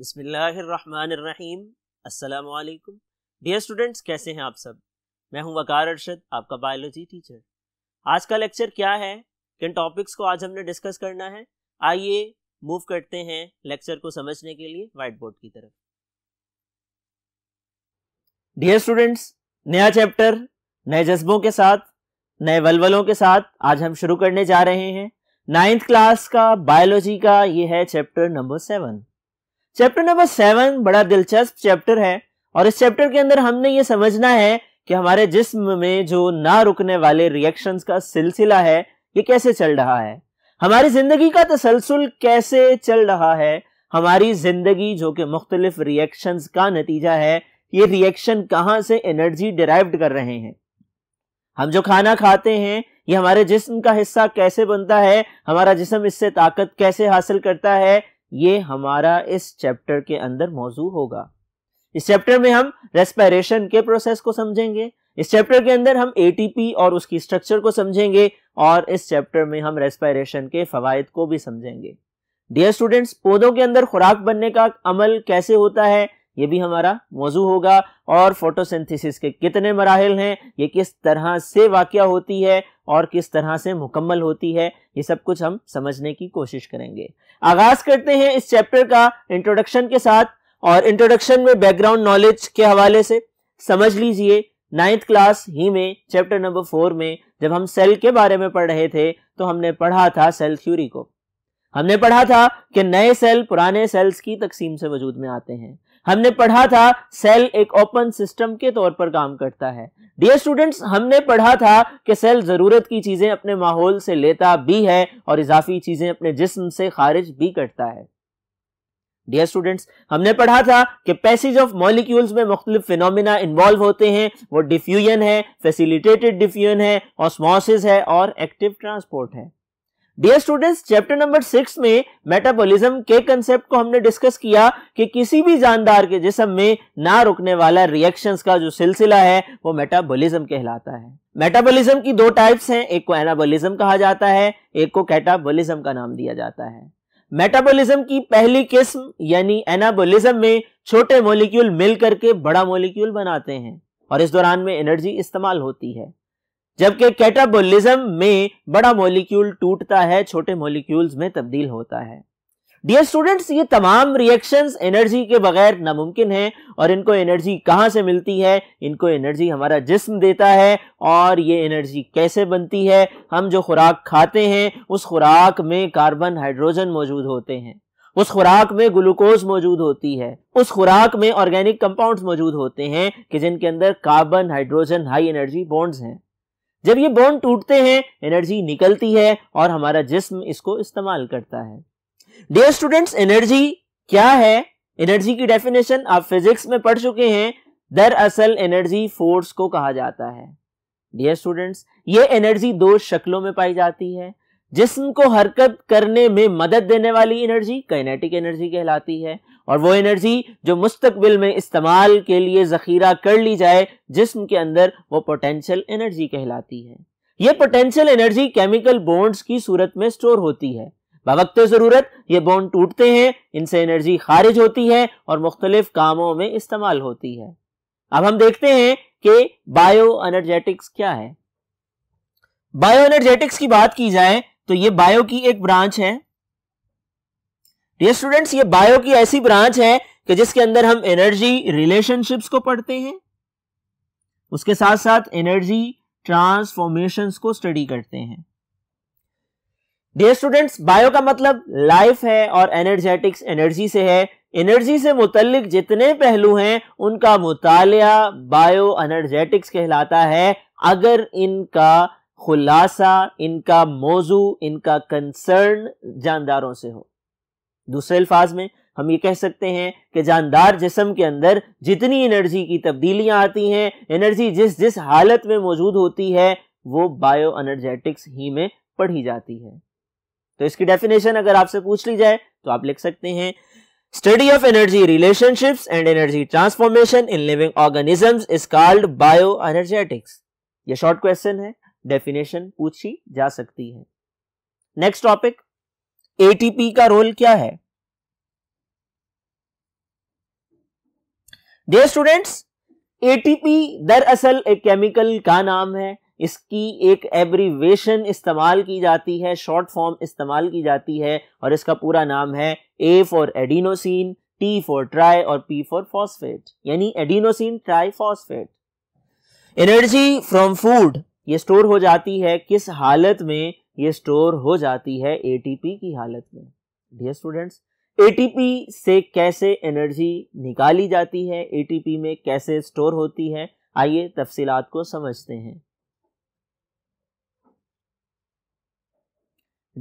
बिसमीम असलकुम dear students कैसे हैं आप सब मैं हूं वकार अरशद आपका बायोलॉजी टीचर आज का लेक्चर क्या है किन टॉपिक्स को आज हमने डिस्कस करना है आइए मूव करते हैं लेक्चर को समझने के लिए वाइट बोर्ड की तरफ डियर स्टूडेंट्स नया चैप्टर नए जज्बों के साथ नए वलवलों के साथ आज हम शुरू करने जा रहे हैं नाइन्थ क्लास का बायोलॉजी का ये है chapter number seven chapter number seven बड़ा दिलचस्प चैप्टर है और इस चैप्टर के अंदर हमने ये समझना है कि हमारे जिस्म में जो ना रुकने वाले रिएक्शंस का सिलसिला है ये कैसे चल रहा है हमारी जिंदगी का तसलसल कैसे चल रहा है हमारी जिंदगी जो कि मुख्तलिफ रिएक्शंस का नतीजा है ये रिएक्शन कहाँ से एनर्जी डिराइव्ड कर रहे हैं हम जो खाना खाते हैं ये हमारे जिस्म का हिस्सा कैसे बनता है हमारा जिसम इससे ताकत कैसे हासिल करता है ये हमारा इस चैप्टर के अंदर मौजू होगा इस चैप्टर में हम रेस्पिरेशन के प्रोसेस को समझेंगे इस चैप्टर के अंदर हम एटीपी और उसकी स्ट्रक्चर को समझेंगे और इस चैप्टर में हम रेस्पिरेशन के फवायद को भी समझेंगे डियर स्टूडेंट्स पौधों के अंदर खुराक बनने का अमल कैसे होता है ये भी हमारा मौजू होगा और फोटोसिंथेसिस के कितने मराहल हैं ये किस तरह से वाक़ होती है और किस तरह से मुकम्मल होती है ये सब कुछ हम समझने की कोशिश करेंगे आगाज़ करते हैं इस चैप्टर का इंट्रोडक्शन के साथ और इंट्रोडक्शन में बैकग्राउंड नॉलेज के हवाले से समझ लीजिए नाइन्थ क्लास ही में चैप्टर नंबर फोर में जब हम सेल के बारे में पढ़ रहे थे तो हमने पढ़ा था सेल थ्योरी को हमने पढ़ा था कि नए सेल पुराने सेल्स की तकसीम से वजूद में आते हैं हमने पढ़ा था सेल एक ओपन सिस्टम के तौर पर काम करता है डियर स्टूडेंट्स हमने पढ़ा था कि सेल ज़रूरत की चीज़ें अपने माहौल से लेता भी है और इजाफी चीज़ें अपने जिस्म से खारिज भी करता है डियर स्टूडेंट्स हमने पढ़ा था कि पैसेज ऑफ मॉलिक्यूल्स में मुख्तलिफ फिनोमिना इन्वॉल्व होते हैं वो डिफ्यूजन है फैसिलिटेटेड डिफ्यूजन है ऑस्मोसिस है और एक्टिव ट्रांसपोर्ट है dear students chapter number six में मेटाबॉलिज्म के कंसेप्ट को हमने डिस्कस किया कि किसी भी जानदार के जिसम में ना रुकने वाला रिएक्शंस का जो सिलसिला है वो मेटाबॉलिज्म कहलाता है मेटाबॉलिज्म की दो टाइप्स हैं एक को एनाबॉलिज्म कहा जाता है एक को कैटाबॉलिज्म का नाम दिया जाता है मेटाबॉलिज्म की पहली किस्म यानी एनाबॉलिज्म में छोटे मोलिक्यूल मिल करके बड़ा मोलिक्यूल बनाते हैं और इस दौरान में एनर्जी इस्तेमाल होती है जबकि कैटाबोलिज्म में बड़ा मोलिक्यूल टूटता है छोटे मॉलिक्यूल्स में तब्दील होता है डियर स्टूडेंट्स ये तमाम रिएक्शंस एनर्जी के बगैर नामुमकिन है और इनको एनर्जी कहाँ से मिलती है इनको एनर्जी हमारा जिस्म देता है और ये एनर्जी कैसे बनती है हम जो खुराक खाते हैं उस खुराक में कार्बन हाइड्रोजन मौजूद होते हैं उस खुराक में ग्लूकोज मौजूद होती है उस खुराक में ऑर्गेनिक कंपाउंड्स मौजूद होते हैं कि जिनके अंदर carbon hydrogen high energy bonds हैं जब ये बॉन्ड टूटते हैं एनर्जी निकलती है और हमारा जिस्म इसको इस्तेमाल करता है डियर स्टूडेंट्स एनर्जी क्या है एनर्जी की डेफिनेशन आप फिजिक्स में पढ़ चुके हैं दरअसल एनर्जी फोर्स को कहा जाता है डियर स्टूडेंट्स ये एनर्जी दो शक्लों में पाई जाती है जिस्म को हरकत करने में मदद देने वाली एनर्जी काइनेटिक एनर्जी कहलाती है और वो एनर्जी जो मुस्तबिल में इस्तेमाल के लिए ज़खीरा कर ली जाए जिसम के अंदर वो पोटेंशियल एनर्जी कहलाती है ये पोटेंशियल एनर्जी केमिकल बॉन्ड्स की सूरत में स्टोर होती है बवक्त ज़रूरत ये बॉन्ड टूटते हैं इनसे एनर्जी खारिज होती है और मुख्तलिफ कामों में इस्तेमाल होती है अब हम देखते हैं कि बायो एनर्जेटिक्स क्या है बायो एनर्जेटिक्स की बात की जाए तो ये बायो की एक ब्रांच है डियर स्टूडेंट्स ये बायो की ऐसी ब्रांच है कि जिसके अंदर हम एनर्जी रिलेशनशिप्स को पढ़ते हैं उसके साथ साथ एनर्जी ट्रांसफॉर्मेशंस को स्टडी करते हैं डियर स्टूडेंट्स बायो का मतलब लाइफ है और एनर्जेटिक्स एनर्जी से है एनर्जी से मुतलिक जितने पहलू हैं उनका मुतालिया बायो एनर्जेटिक्स कहलाता है अगर इनका खुलासा इनका मौजू इनका कंसर्न जानदारों से हो दूसरे अल्फाज में हम ये कह सकते हैं कि जानदार जिसम के अंदर जितनी एनर्जी की तब्दीलियां आती हैं एनर्जी जिस जिस हालत में मौजूद होती है वो बायो एनर्जेटिक्स ही में पढ़ी जाती है तो इसकी डेफिनेशन अगर आपसे पूछ ली जाए तो आप लिख सकते हैं study of energy relationships and energy transformation in living organisms is called bioenergetics ये शॉर्ट क्वेश्चन है डेफिनेशन पूछी जा सकती है नेक्स्ट टॉपिक एटीपी का रोल क्या है डियर स्टूडेंट्स एटीपी दरअसल एक केमिकल का नाम है इसकी एक एब्रीवेशन इस्तेमाल की जाती है शॉर्ट फॉर्म इस्तेमाल की जाती है और इसका पूरा नाम है A for adenosine T for tri और पी फॉर फॉस्फेट यानी adenosine triphosphate energy from food ये स्टोर हो जाती है किस हालत में ये स्टोर हो जाती है ए की हालत में डियर स्टूडेंट्स ए से कैसे एनर्जी निकाली जाती है ए में कैसे स्टोर होती है आइए तफसीलात को समझते हैं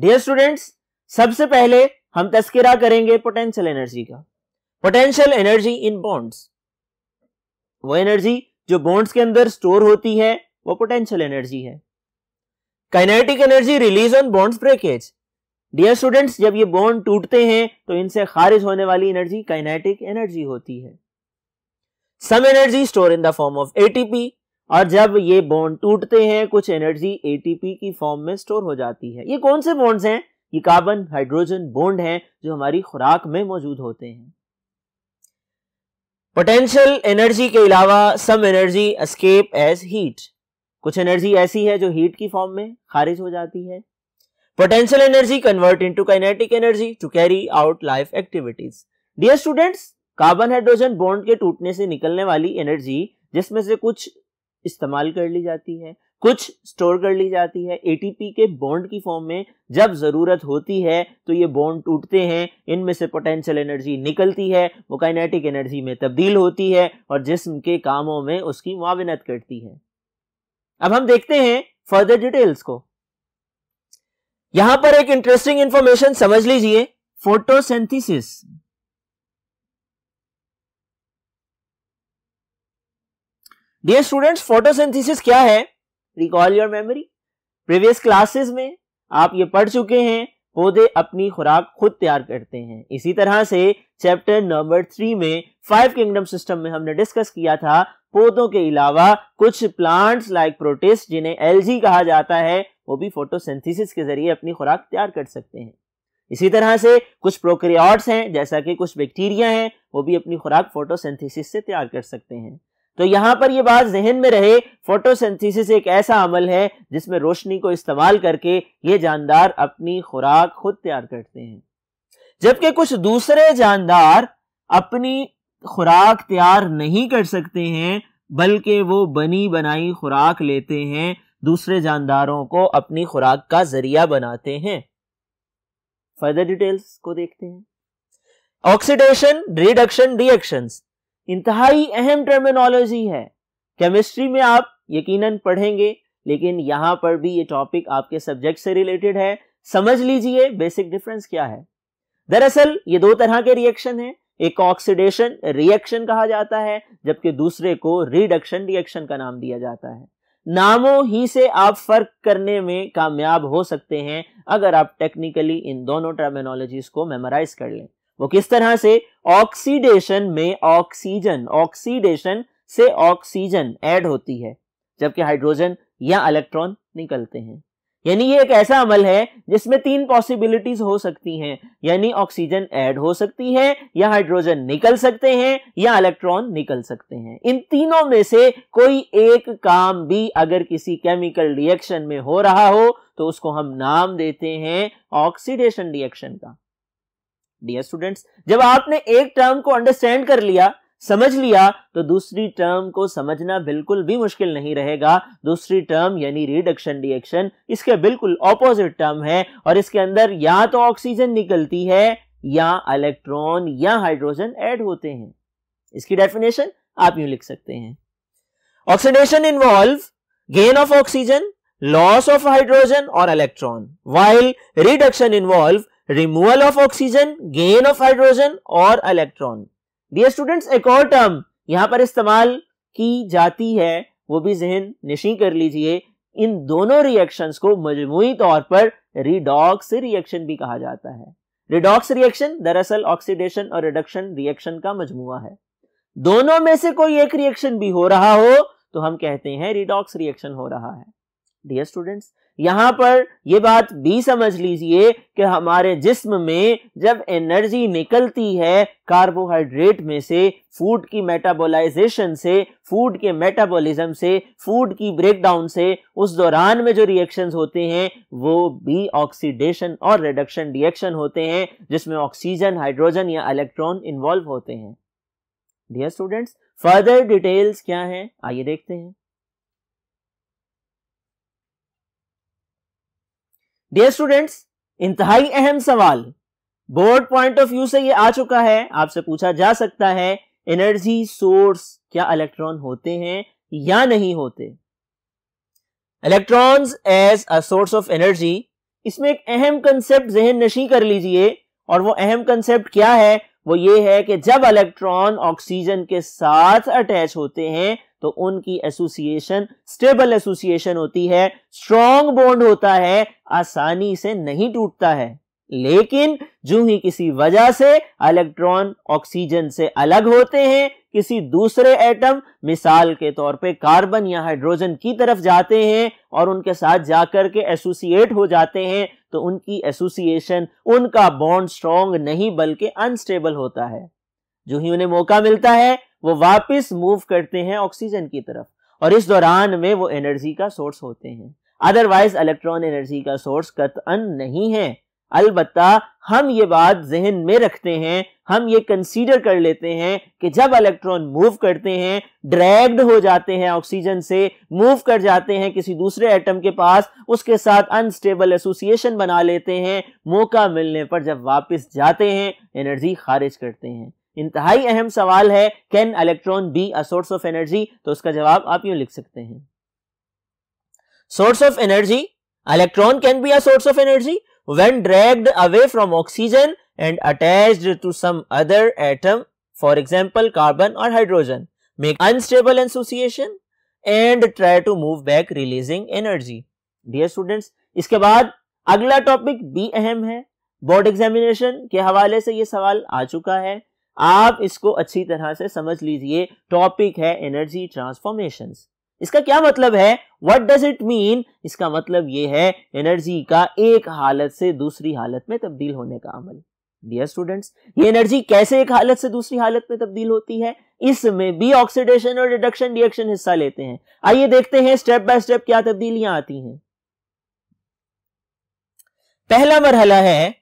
डियर स्टूडेंट्स सबसे पहले हम तस्करा करेंगे पोटेंशियल एनर्जी का पोटेंशियल एनर्जी इन बॉन्ड्स वो एनर्जी जो बॉन्ड्स के अंदर स्टोर होती है वो पोटेंशियल एनर्जी है kinetic energy release on bonds breakage dear students जब ये बॉन्ड टूटते हैं तो इनसे खारिज होने वाली एनर्जी काइनेटिक एनर्जी होती है some energy store in the form of ATP और जब ये बॉन्ड टूटते हैं कुछ एनर्जी एटीपी की फॉर्म में स्टोर हो जाती है ये कौन से बॉन्ड्स हैं ये कार्बन हाइड्रोजन बॉन्ड हैं जो हमारी खुराक में मौजूद होते हैं पोटेंशियल एनर्जी के अलावा some energy escape as heat कुछ एनर्जी ऐसी है जो हीट की फॉर्म में खारिज हो जाती है potential energy convert into kinetic energy to carry out life activities dear students carbon hydrogen bond के टूटने से निकलने वाली एनर्जी जिसमें से कुछ इस्तेमाल कर ली जाती है कुछ स्टोर कर ली जाती है एटीपी के बॉन्ड की फॉर्म में जब ज़रूरत होती है तो ये बॉन्ड टूटते हैं इनमें से पोटेंशियल एनर्जी निकलती है वो काइनेटिक एनर्जी में तब्दील होती है और जिसम के कामों में उसकी मुआवनत करती है अब हम देखते हैं फर्दर डिटेल्स को यहां पर एक इंटरेस्टिंग इंफॉर्मेशन समझ लीजिए फोटोसेंथिसिस डियर स्टूडेंट्स फोटोसिंथेसिस क्या है recall your memory previous classes में आप ये पढ़ चुके हैं पौधे अपनी खुराक खुद तैयार करते हैं इसी तरह से चैप्टर नंबर थ्री में फाइव किंगडम सिस्टम में हमने डिस्कस किया था पौधों के अलावा कुछ प्लांट्स लाइक प्रोटिस्ट जिन्हें एलजी कहा जाता है वो भी फोटोसिंथेसिस के जरिए अपनी खुराक तैयार कर सकते हैं इसी तरह से कुछ प्रोक्रियाट्स हैं जैसा कि कुछ बैक्टीरिया हैं वो भी अपनी खुराक फोटोसिंथेसिस से तैयार कर सकते हैं तो यहाँ पर ये बात जहन में रहे फोटोसिंथेसिस एक ऐसा अमल है जिसमें रोशनी को इस्तेमाल करके ये जानदार अपनी खुराक खुद तैयार करते हैं जबकि कुछ दूसरे जानदार अपनी खुराक तैयार नहीं कर सकते हैं बल्कि वो बनी बनाई खुराक लेते हैं दूसरे जानदारों को अपनी खुराक का जरिया बनाते हैं फर्दर डिटेल्स को देखते हैं ऑक्सीडेशन रिडक्शन रिएक्शन इंतहाई अहम टर्मिनोलॉजी है केमिस्ट्री में आप यकीनन पढ़ेंगे लेकिन यहां पर भी ये टॉपिक आपके सब्जेक्ट से रिलेटेड है समझ लीजिए बेसिक डिफरेंस क्या है दरअसल ये दो तरह के रिएक्शन हैं एक ऑक्सीडेशन रिएक्शन कहा जाता है जबकि दूसरे को रिडक्शन रिएक्शन का नाम दिया जाता है नामों ही से आप फर्क करने में कामयाब हो सकते हैं अगर आप टेक्निकली इन दोनों टर्मिनोलॉजीज को मेमोराइज कर लें वो किस तरह से ऑक्सीडेशन में ऑक्सीजन ऑक्सीडेशन से ऑक्सीजन ऐड होती है जबकि हाइड्रोजन या इलेक्ट्रॉन निकलते हैं यानी ये एक ऐसा अमल है जिसमें तीन पॉसिबिलिटीज हो सकती हैं यानी ऑक्सीजन ऐड हो सकती है या हाइड्रोजन निकल सकते हैं या इलेक्ट्रॉन निकल सकते हैं इन तीनों में से कोई एक काम भी अगर किसी केमिकल रिएक्शन में हो रहा हो तो उसको हम नाम देते हैं ऑक्सीडेशन रिएक्शन का डियर स्टूडेंट्स जब आपने एक टर्म को अंडरस्टैंड कर लिया समझ लिया तो दूसरी टर्म को समझना बिल्कुल भी मुश्किल नहीं रहेगा दूसरी टर्म यानी रिडक्शन रिएक्शन इसके बिल्कुल ऑपोजिट टर्म है और इसके अंदर या तो ऑक्सीजन निकलती है या इलेक्ट्रॉन या हाइड्रोजन ऐड होते हैं इसकी डेफिनेशन आप यूं लिख सकते हैं oxidation involve gain of oxygen loss of hydrogen और electron while reduction involve removal of oxygen gain of hydrogen और इलेक्ट्रॉन डियर स्टूडेंट्स एक और टर्म यहां पर इस्तेमाल की जाती है वो भी जहन निशी कर लीजिए इन दोनों रिएक्शंस को मजमुई तौर पर रिडॉक्स रिएक्शन भी कहा जाता है रिडॉक्स रिएक्शन दरअसल ऑक्सीडेशन और रिडक्शन रिएक्शन का मजमुआ है दोनों में से कोई एक रिएक्शन भी हो रहा हो तो हम कहते हैं रिडॉक्स रिएक्शन हो रहा है डियर स्टूडेंट्स यहां पर यह बात भी समझ लीजिए कि हमारे जिस्म में जब एनर्जी निकलती है कार्बोहाइड्रेट में से फूड की मेटाबोलाइजेशन से फूड के मेटाबॉलिज्म से फूड की ब्रेकडाउन से उस दौरान में जो रिएक्शंस होते हैं वो भी ऑक्सीडेशन और रिडक्शन रिएक्शन होते हैं जिसमें ऑक्सीजन हाइड्रोजन या इलेक्ट्रॉन इन्वॉल्व होते हैं डियर स्टूडेंट्स फर्दर डिटेल्स क्या हैं आइए देखते हैं डियर स्टूडेंट्स इंतहाई अहम सवाल बोर्ड पॉइंट ऑफ व्यू से ये आ चुका है आपसे पूछा जा सकता है एनर्जी सोर्स क्या इलेक्ट्रॉन होते हैं या नहीं होते electrons as a source of energy इसमें एक अहम कंसेप्ट जहन नशी कर लीजिए और वो अहम कंसेप्ट क्या है वो ये है कि जब इलेक्ट्रॉन ऑक्सीजन के साथ अटैच होते हैं तो उनकी एसोसिएशन स्टेबल एसोसिएशन होती है स्ट्रॉन्ग बॉन्ड होता है आसानी से नहीं टूटता है लेकिन जो ही किसी वजह से इलेक्ट्रॉन ऑक्सीजन से अलग होते हैं किसी दूसरे एटम मिसाल के तौर पे कार्बन या हाइड्रोजन की तरफ जाते हैं और उनके साथ जाकर के एसोसिएट हो जाते हैं तो उनकी एसोसिएशन उनका बॉन्ड स्ट्रॉन्ग नहीं बल्कि अनस्टेबल होता है जो ही उन्हें मौका मिलता है वो वापस मूव करते हैं ऑक्सीजन की तरफ और इस दौरान में वो एनर्जी का सोर्स होते हैं अदरवाइज इलेक्ट्रॉन एनर्जी का सोर्स कतअन नहीं है अलबत्ता हम ये बात जहन में रखते हैं हम ये कंसीडर कर लेते हैं कि जब इलेक्ट्रॉन मूव करते हैं ड्रैग्ड हो जाते हैं ऑक्सीजन से मूव कर जाते हैं किसी दूसरे एटम के पास उसके साथ अनस्टेबल एसोसिएशन बना लेते हैं मौका मिलने पर जब वापस जाते हैं एनर्जी खारिज करते हैं इंतहाई अहम सवाल है can electron be a source of energy तो उसका जवाब आप यूं लिख सकते हैं source of energy electron can be a source of energy when dragged away from oxygen and attached to some other atom for example carbon और hydrogen make unstable association and try to move back releasing energy dear students इसके बाद अगला topic भी अहम है board examination के हवाले से यह सवाल आ चुका है आप इसको अच्छी तरह से समझ लीजिए टॉपिक है एनर्जी ट्रांसफॉर्मेशन इसका क्या मतलब है वट डज इट मीन इसका मतलब ये है एनर्जी का एक हालत से दूसरी हालत में तब्दील होने का अमल डियर स्टूडेंट्स ये एनर्जी कैसे एक हालत से दूसरी हालत में तब्दील होती है इसमें भी ऑक्सीडेशन और रिडक्शन रिएक्शन हिस्सा लेते हैं आइए देखते हैं स्टेप बाय स्टेप क्या तब्दीलियां आती हैं पहला मरहला है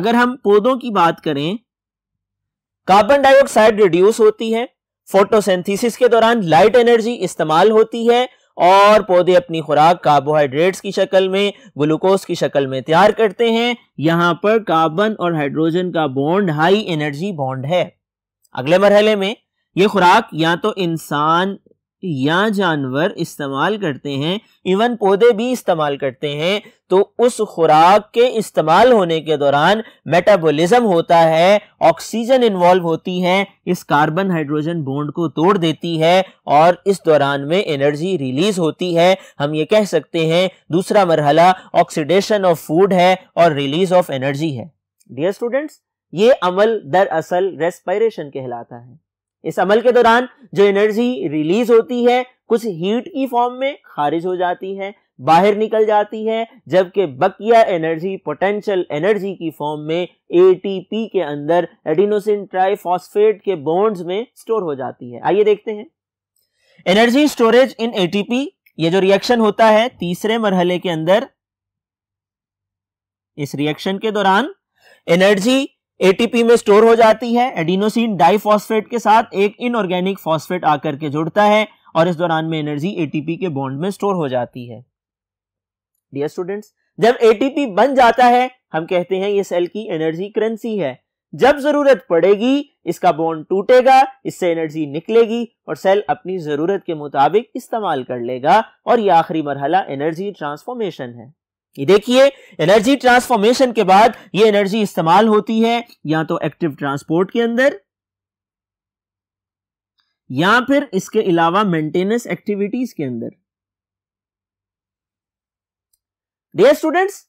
अगर हम पौधों की बात करें कार्बन डाइऑक्साइड रिड्यूस होती है फोटोसेंथिस के दौरान लाइट एनर्जी इस्तेमाल होती है और पौधे अपनी खुराक कार्बोहाइड्रेट्स की शक्ल में ग्लूकोज की शक्ल में तैयार करते हैं यहां पर कार्बन और हाइड्रोजन का बॉन्ड हाई एनर्जी बॉन्ड है अगले मरहले में यह खुराक या तो इंसान या जानवर इस्तेमाल करते हैं इवन पौधे भी इस्तेमाल करते हैं तो उस खुराक के इस्तेमाल होने के दौरान मेटाबॉलिज्म होता है ऑक्सीजन इन्वॉल्व होती है इस कार्बन हाइड्रोजन बॉन्ड को तोड़ देती है और इस दौरान में एनर्जी रिलीज होती है हम ये कह सकते हैं दूसरा मरहला ऑक्सीडेशन ऑफ फूड है और रिलीज ऑफ एनर्जी है डियर स्टूडेंट्स ये अमल दरअसल रेस्पायरेशन कहलाता है इस अमल के दौरान जो एनर्जी रिलीज होती है कुछ हीट की फॉर्म में खारिज हो जाती है बाहर निकल जाती है जबकि बकिया एनर्जी पोटेंशियल एनर्जी की फॉर्म में एटीपी के अंदर एडिनोसिन ट्राइफॉस्फेट के बॉन्ड्स में स्टोर हो जाती है आइए देखते हैं एनर्जी स्टोरेज इन एटीपी ये जो रिएक्शन होता है तीसरे मरहले के अंदर इस रिएक्शन के दौरान एनर्जी एटीपी में स्टोर हो जाती है एडिनोसिन डाइफॉस्फेट के साथ एक इनऑर्गेनिक फॉस्फेट आकर के जुड़ता है और इस दौरान में एनर्जी एटीपी के बॉन्ड में स्टोर हो जाती है डियर स्टूडेंट्स जब एटीपी बन जाता है हम कहते हैं ये सेल की एनर्जी करेंसी है जब जरूरत पड़ेगी इसका बॉन्ड टूटेगा इससे एनर्जी निकलेगी और सेल अपनी जरूरत के मुताबिक इस्तेमाल कर लेगा और यह आखिरी मरहला एनर्जी ट्रांसफॉर्मेशन है ये देखिए एनर्जी ट्रांसफॉर्मेशन के बाद ये एनर्जी इस्तेमाल होती है या तो एक्टिव ट्रांसपोर्ट के अंदर या फिर इसके अलावा मेंटेनेंस एक्टिविटीज के अंदर डियर स्टूडेंट्स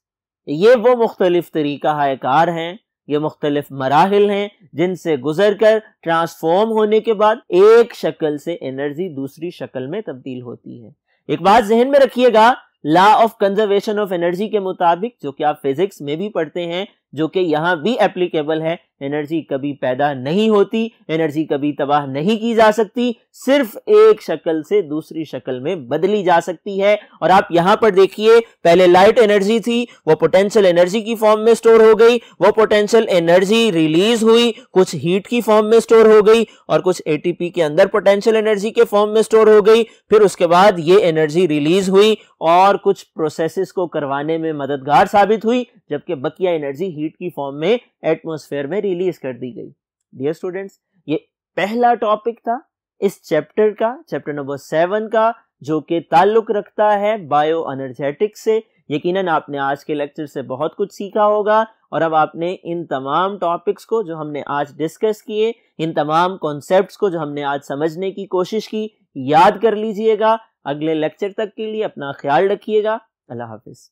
ये वो मुख्तलिफ तरीका कार हैं ये मुख्तलिफ मराहल हैं जिनसे गुजर कर ट्रांसफॉर्म होने के बाद एक शक्ल से एनर्जी दूसरी शक्ल में तब्दील होती है एक बात जहन में रखिएगा law of conservation of energy के मुताबिक जो कि आप फिजिक्स में भी पढ़ते हैं जो कि यहाँ भी एप्लीकेबल है एनर्जी कभी पैदा नहीं होती एनर्जी कभी तबाह नहीं की जा सकती सिर्फ एक शक्ल से दूसरी शक्ल में बदली जा सकती है और आप यहाँ पर देखिए पहले लाइट एनर्जी थी वो पोटेंशियल एनर्जी की फॉर्म में स्टोर हो गई वो पोटेंशियल एनर्जी रिलीज हुई कुछ हीट की फॉर्म में स्टोर हो गई और कुछ ए के अंदर पोटेंशियल एनर्जी के फॉर्म में स्टोर हो गई फिर उसके बाद ये एनर्जी रिलीज हुई और कुछ प्रोसेस को करवाने में मददगार साबित हुई जबकि बकिया एनर्जी हीट की फॉर्म में एटमोसफेयर में रिलीज कर दी गई डियर स्टूडेंट्स ये पहला टॉपिक था इस चैप्टर का चैप्टर नंबर सेवन का जो कि ताल्लुक रखता है बायो एनर्जेटिक से यकीनन आपने आज के लेक्चर से बहुत कुछ सीखा होगा और अब आपने इन तमाम टॉपिक्स को जो हमने आज डिस्कस किए इन तमाम कॉन्सेप्ट्स को जो हमने आज समझने की कोशिश की याद कर लीजिएगा अगले लेक्चर तक के लिए अपना ख्याल रखिएगा अल्लाह हाफिज़